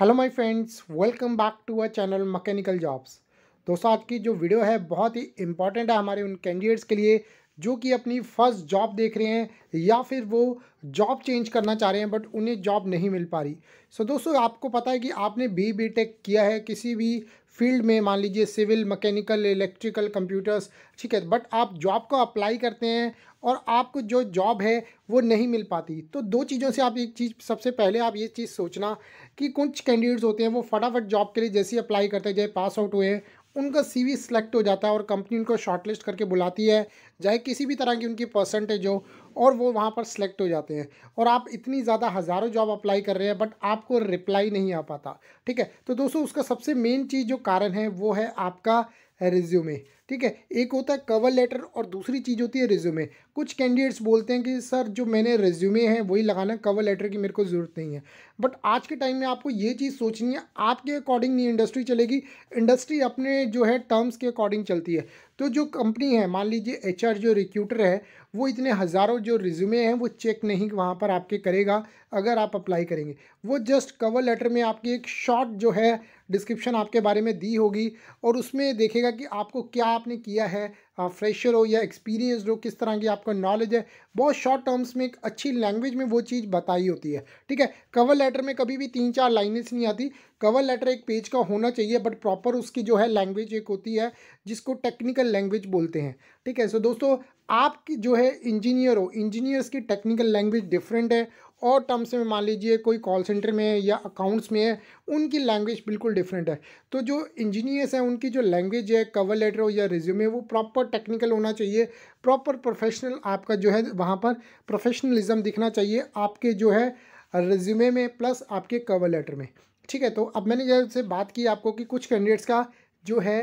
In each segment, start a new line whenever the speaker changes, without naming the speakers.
hello my friends welcome back to a channel mechanical jobs दोस्तों आज की जो वीडियो है बहुत ही इंपॉर्टेंट है हमारे उन कैंडिडेट्स के लिए जो कि अपनी फर्स्ट जॉब देख रहे हैं या फिर वो जॉब चेंज करना चाह रहे हैं बट उन्हें जॉब नहीं मिल पा रही सो so, दोस्तों आपको पता है कि आपने बी बी टेक किया है किसी भी फील्ड में मान लीजिए सिविल मैकेनिकल इलेक्ट्रिकल कंप्यूटर्स ठीक है बट आप जॉब को अप्लाई करते हैं और आपको जो जॉब है वो नहीं मिल पाती तो दो चीज़ों से आप एक चीज़ सबसे पहले आप ये चीज़ सोचना कि कुछ कैंडिडेट्स होते हैं वो फटाफट जॉब के लिए जैसे अप्लाई करते हैं जैसे पास आउट हुए हैं उनका सीवी सिलेक्ट हो जाता है और कंपनी उनको शॉर्टलिस्ट करके बुलाती है चाहे किसी भी तरह की उनकी परसेंटेज हो और वो वहाँ पर सिलेक्ट हो जाते हैं और आप इतनी ज़्यादा हज़ारों जॉब अप्लाई कर रहे हैं बट आपको रिप्लाई नहीं आ पाता ठीक है तो दोस्तों उसका सबसे मेन चीज़ जो कारण है वो है आपका रिज्यूमे ठीक है एक होता है कवर लेटर और दूसरी चीज़ होती है रिज्यूमे कुछ कैंडिडेट्स बोलते हैं कि सर जो मैंने रिज्यूमे हैं वही लगाना कवर लेटर की मेरे को ज़रूरत नहीं है बट आज के टाइम में आपको ये चीज़ सोचनी है आपके अकॉर्डिंग नहीं इंडस्ट्री चलेगी इंडस्ट्री अपने जो है टर्म्स के अकॉर्डिंग चलती है तो जो कंपनी है मान लीजिए एच जो रिक्यूटर है वो इतने हज़ारों जो रिज्यूमे हैं वो चेक नहीं वहाँ पर आपके करेगा अगर आप अप्लाई करेंगे वो जस्ट कवर लेटर में आपकी एक शॉर्ट जो है डिस्क्रिप्शन आपके बारे में दी होगी और उसमें देखेगा कि आपको क्या आपने किया है फ्रेशर हो या एक्सपीरियंसड हो किस तरह की आपका नॉलेज है बहुत शॉर्ट टर्म्स में एक अच्छी लैंग्वेज में वो चीज़ बताई होती है ठीक है कवर लेटर में कभी भी तीन चार लाइनेस नहीं आती कवर लेटर एक पेज का होना चाहिए बट प्रॉपर उसकी जो है लैंग्वेज एक होती है जिसको टेक्निकल लैंग्वेज बोलते हैं ठीक है सो दोस्तों आपकी जो है इंजीनियर हो इंजीनियर्स की टेक्निकल लैंग्वेज डिफरेंट है और टर्म्स में मान लीजिए कोई कॉल सेंटर में या अकाउंट्स में है उनकी लैंग्वेज बिल्कुल डिफरेंट है तो जो इंजीनियर्स हैं उनकी जो लैंग्वेज है कवर लेटर हो या रिज्यूमे वो प्रॉपर टेक्निकल होना चाहिए प्रॉपर प्रोफेशनल आपका जो है वहाँ पर प्रोफेशनलिज्म दिखना चाहिए आपके जो है रिज्यूमे में प्लस आपके कवर लेटर में ठीक है तो अब मैंने जैसे बात की आपको कि कुछ कैंडिडेट्स का जो है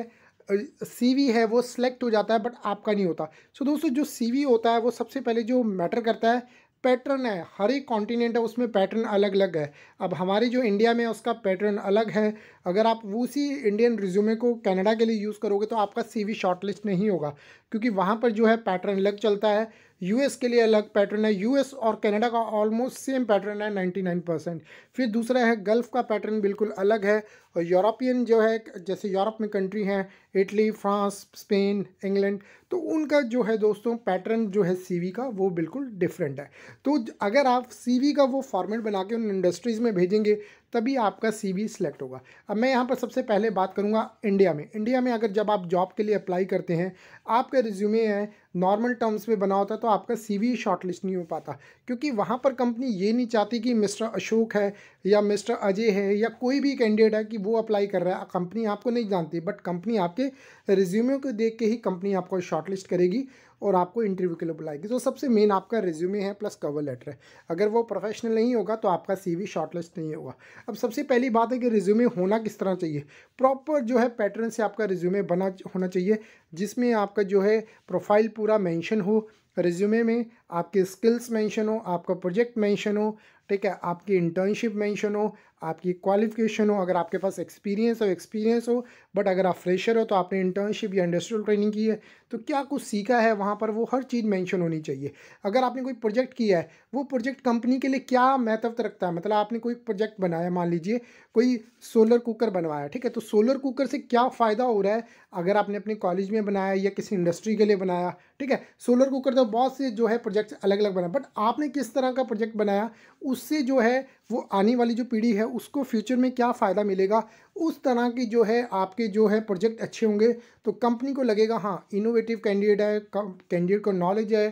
सीवी है वो सिलेक्ट हो जाता है बट आपका नहीं होता सो so, दोस्तों जो सीवी होता है वो सबसे पहले जो मैटर करता है पैटर्न है हर एक कॉन्टिनेंट है उसमें पैटर्न अलग अलग है अब हमारी जो इंडिया में है उसका पैटर्न अलग है अगर आप उसी इंडियन रिज्यूमे को कनाडा के लिए यूज़ करोगे तो आपका सीवी शॉर्टलिस्ट नहीं होगा क्योंकि वहाँ पर जो है पैटर्न अलग चलता है यूएस के लिए अलग पैटर्न है यूएस और कनाडा का ऑलमोस्ट सेम पैटर्न है नाइन्टी नाइन परसेंट फिर दूसरा है गल्फ़ का पैटर्न बिल्कुल अलग है और यूरोपियन जो है जैसे यूरोप में कंट्री हैं इटली फ्रांस स्पेन इंग्लैंड तो उनका जो है दोस्तों पैटर्न जो है सीवी का वो बिल्कुल डिफरेंट है तो अगर आप सीवी का वो फॉर्मेट बना के उन इंडस्ट्रीज़ में भेजेंगे तभी आपका सी वी सिलेक्ट होगा अब मैं यहाँ पर सबसे पहले बात करूँगा इंडिया में इंडिया में अगर जब आप जॉब के लिए अप्लाई करते हैं आपका रिज्यूमे है नॉर्मल टर्म्स में बना होता है तो आपका सी वी शॉर्टलिस्ट नहीं हो पाता क्योंकि वहाँ पर कंपनी ये नहीं चाहती कि मिस्टर अशोक है या मिस्टर अजय है या कोई भी कैंडिडेट है कि वो अप्लाई कर रहा है कंपनी आपको नहीं जानती बट कंपनी आपके रिज्यूमे को देख के ही कंपनी आपको शॉर्टलिस्ट करेगी और आपको इंटरव्यू के लिए बुलाएगी तो सबसे मेन आपका रिज्यूमे है प्लस कवर लेटर है अगर वो प्रोफेशनल नहीं होगा तो आपका सी वी शॉर्टलिस्ट नहीं होगा अब सबसे पहली बात है कि रिज्यूमे होना किस तरह चाहिए प्रॉपर जो है पैटर्न से आपका रिज्यूमे बना होना चाहिए जिसमें आपका जो है प्रोफाइल पूरा मैंशन हो रिज्यूमे में आपके स्किल्स मैंशन हो आपका प्रोजेक्ट मैंशन हो ठीक है आपकी इंटर्नशिप मेंशन हो आपकी क्वालिफिकेशन हो अगर आपके पास एक्सपीरियंस हो एक्सपीरियंस हो बट अगर आप फ्रेशर हो तो आपने इंटर्नशिप या इंडस्ट्रियल ट्रेनिंग की है तो क्या कुछ सीखा है वहाँ पर वो हर चीज़ मेंशन होनी चाहिए अगर आपने कोई प्रोजेक्ट किया है वो प्रोजेक्ट कंपनी के लिए क्या महत्व रखता है मतलब आपने कोई प्रोजेक्ट बनाया मान लीजिए कोई सोलर कुकर बनवाया ठीक है तो सोलर कुकर से क्या फ़ायदा हो रहा है अगर आपने अपने कॉलेज में बनाया या किसी इंडस्ट्री के लिए बनाया ठीक है सोलर कुकर तो बहुत से जो है प्रोजेक्ट अलग अलग बनाए बट आपने किस तरह का प्रोजेक्ट बनाया उससे जो है वो आने वाली जो पीढ़ी है उसको फ्यूचर में क्या फ़ायदा मिलेगा उस तरह की जो है आपके जो है प्रोजेक्ट अच्छे होंगे तो कंपनी को लगेगा हाँ इनोवेटिव कैंडिडेट है कैंडिडेट को नॉलेज है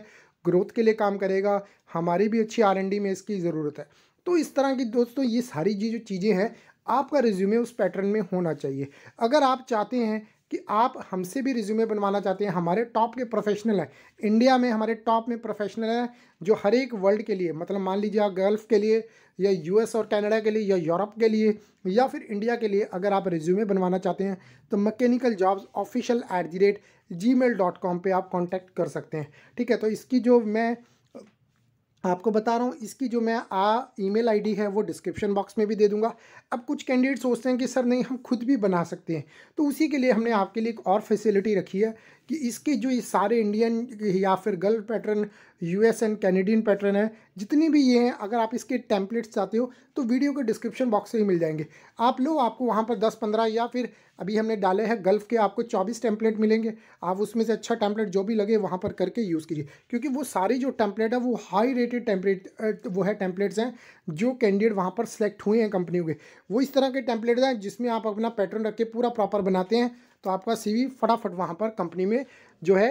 ग्रोथ के लिए काम करेगा हमारी भी अच्छी आर में इसकी ज़रूरत है तो इस तरह की दोस्तों ये सारी जो चीज़ें हैं आपका रिज्यूमे उस पैटर्न में होना चाहिए अगर आप चाहते हैं कि आप हमसे भी रिज्यूमे बनवाना चाहते हैं हमारे टॉप के प्रोफेशनल हैं इंडिया में हमारे टॉप में प्रोफेशनल हैं जो हर एक वर्ल्ड के लिए मतलब मान लीजिए आप गल्फ़ के लिए या यूएस और कनाडा के लिए या यूरोप के लिए या फिर इंडिया के लिए अगर आप रिज्यूमे बनवाना चाहते हैं तो mechanical jobs official at the rate Gmail dot com पर आप कॉन्टैक्ट कर सकते हैं ठीक है तो इसकी जो मैं आपको बता रहा हूँ इसकी जो मैं आ ईमेल आईडी है वो डिस्क्रिप्शन बॉक्स में भी दे दूंगा अब कुछ कैंडिडेट सोचते हैं कि सर नहीं हम खुद भी बना सकते हैं तो उसी के लिए हमने आपके लिए एक और फैसिलिटी रखी है कि इसके जो ये सारे इंडियन या फिर girl pattern US and Canadian pattern है जितनी भी ये हैं अगर आप इसके टैंपलेट्स चाहते हो तो वीडियो के डिस्क्रिप्शन बॉक्स से ही मिल जाएंगे आप लो आपको वहाँ पर दस पंद्रह या फिर अभी हमने डाले हैं गल्फ़ के आपको चौबीस टैंपलेट मिलेंगे आप उसमें से अच्छा टैंपलेट जो भी लगे वहाँ पर करके यूज़ कीजिए क्योंकि वो सारी जो टैंपलेट है वो हाई रेटेड टेम्पलेट वो है टैंपलेट्स हैं जो कैंडिडेट वहाँ पर सेलेक्ट हुए हैं कंपनी के वो इस तरह के टेम्पलेट्स हैं जिसमें आप अपना पैटर्न रख के पूरा प्रॉपर बनाते हैं तो आपका सी फटाफट वहाँ पर कंपनी में जो है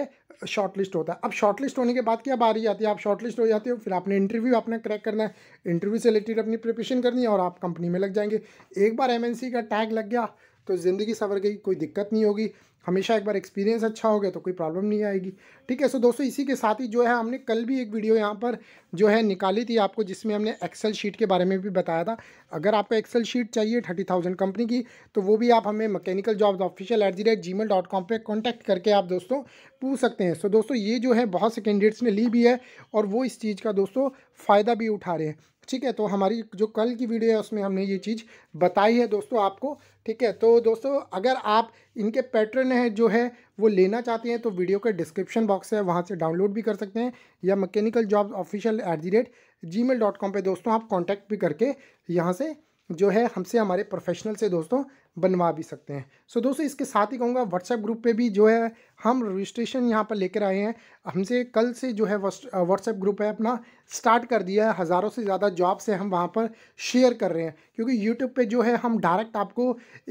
शॉर्ट लिस्ट होता है अब शॉर्ट लिस्ट होने के बाद क्या बारी आती है आप शॉर्ट लिस्ट हो जाते हो फिर आपने इंटरव्यू अपना क्रैक करना है इंटरव्यू से रिलेटेड अपनी प्रिपरेशन करनी है और आप कंपनी में लग जाएंगे एक बार एमएनसी का टैग लग गया तो ज़िंदगी सवर गई कोई दिक्कत नहीं होगी हमेशा एक बार एक्सपीरियंस अच्छा हो गया तो कोई प्रॉब्लम नहीं आएगी ठीक है सो दोस्तों इसी के साथ ही जो है हमने कल भी एक वीडियो यहाँ पर जो है निकाली थी आपको जिसमें हमने एक्सेल शीट के बारे में भी बताया था अगर आपको एक्सेल शीट चाहिए थर्टी थाउजेंड कंपनी की तो वो भी आप हमें mechanical jobs official at the rate Gmail dot com पर कॉन्टैक्ट करके आप दोस्तों पूछ सकते हैं सो दोस्तों ये जो है बहुत से कैंडिडेट्स ने ली भी है और वो इस चीज़ का दोस्तों फ़ायदा भी उठा रहे हैं ठीक है तो हमारी जो कल की वीडियो है उसमें हमने ये चीज़ बताई है दोस्तों आपको ठीक है तो दोस्तों अगर आप इनके पैटर्न है जो है वो लेना चाहते हैं तो वीडियो के डिस्क्रिप्शन बॉक्स है वहाँ से डाउनलोड भी कर सकते हैं या mechanical job official at the rate Gmail dot com पर दोस्तों आप कॉन्टैक्ट भी करके यहाँ से जो है हमसे हमारे प्रोफेशनल से दोस्तों बनवा भी सकते हैं सो so, दोस्तों इसके साथ ही कहूँगा व्हाट्सएप ग्रुप पे भी जो है हम रजिस्ट्रेशन यहाँ पर लेकर आए हैं हमसे कल से जो है व्हाट्सएप ग्रुप है अपना स्टार्ट कर दिया है हज़ारों से ज़्यादा जॉब से हम वहाँ पर शेयर कर रहे हैं क्योंकि यूट्यूब पे जो है हम डायरेक्ट आपको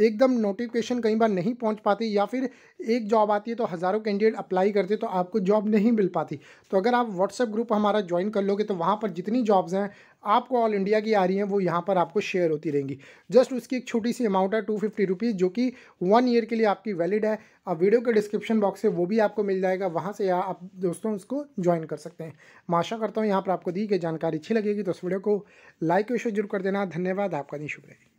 एकदम नोटिफिकेशन कई बार नहीं पहुँच पाते या फिर एक जॉब आती है तो हज़ारों कैंडिडेट अप्लाई करते तो आपको जॉब नहीं मिल पाती तो अगर आप व्हाट्सएप ग्रुप हमारा ज्वाइन कर लोगे तो वहाँ पर जितनी जॉब्स हैं आपको ऑल इंडिया की आ रही हैं वो यहाँ पर आपको शेयर होती रहेंगी जस्ट उसकी एक छोटी सी अमाउंट है टू फिफ्टी रुपीज़ जो कि वन ईयर के लिए आपकी वैलिड है अब वीडियो के डिस्क्रिप्शन बॉक्स से वो भी आपको मिल जाएगा वहाँ से आप दोस्तों उसको ज्वाइन कर सकते हैं मैं आशा करता हूँ यहाँ पर आपको दी गई जानकारी अच्छी लगेगी तो उस वीडियो को लाइक और शेयर जरूर कर देना धन्यवाद आपका नहीं शुक्रिया